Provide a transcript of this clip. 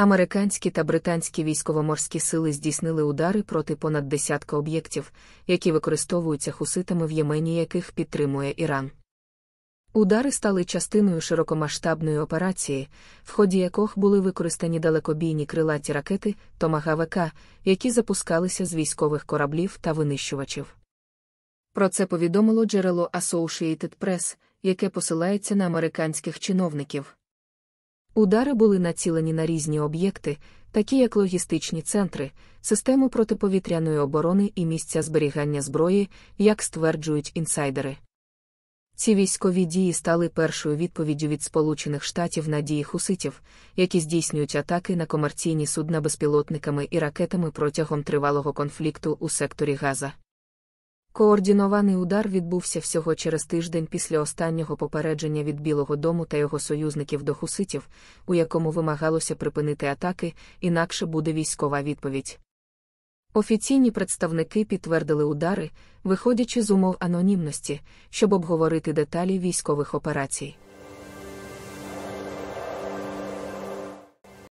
Американські та британські військово-морські сили здійснили удари проти понад десятка об'єктів, які використовуються хуситами в Ємені, яких підтримує Іран. Удари стали частиною широкомасштабної операції, в ході яких були використані далекобійні крилаті ракети «Томагавк», які запускалися з військових кораблів та винищувачів. Про це повідомило джерело Associated Press, яке посилається на американських чиновників. Удари були націлені на різні об'єкти, такі як логістичні центри, систему протиповітряної оборони і місця зберігання зброї, як стверджують інсайдери. Ці військові дії стали першою відповіддю від Сполучених Штатів на дії хуситів, які здійснюють атаки на комерційні судна безпілотниками і ракетами протягом тривалого конфлікту у секторі Газа. Координований удар відбувся всього через тиждень після останнього попередження від Білого Дому та його союзників до хуситів, у якому вимагалося припинити атаки, інакше буде військова відповідь. Офіційні представники підтвердили удари, виходячи з умов анонімності, щоб обговорити деталі військових операцій.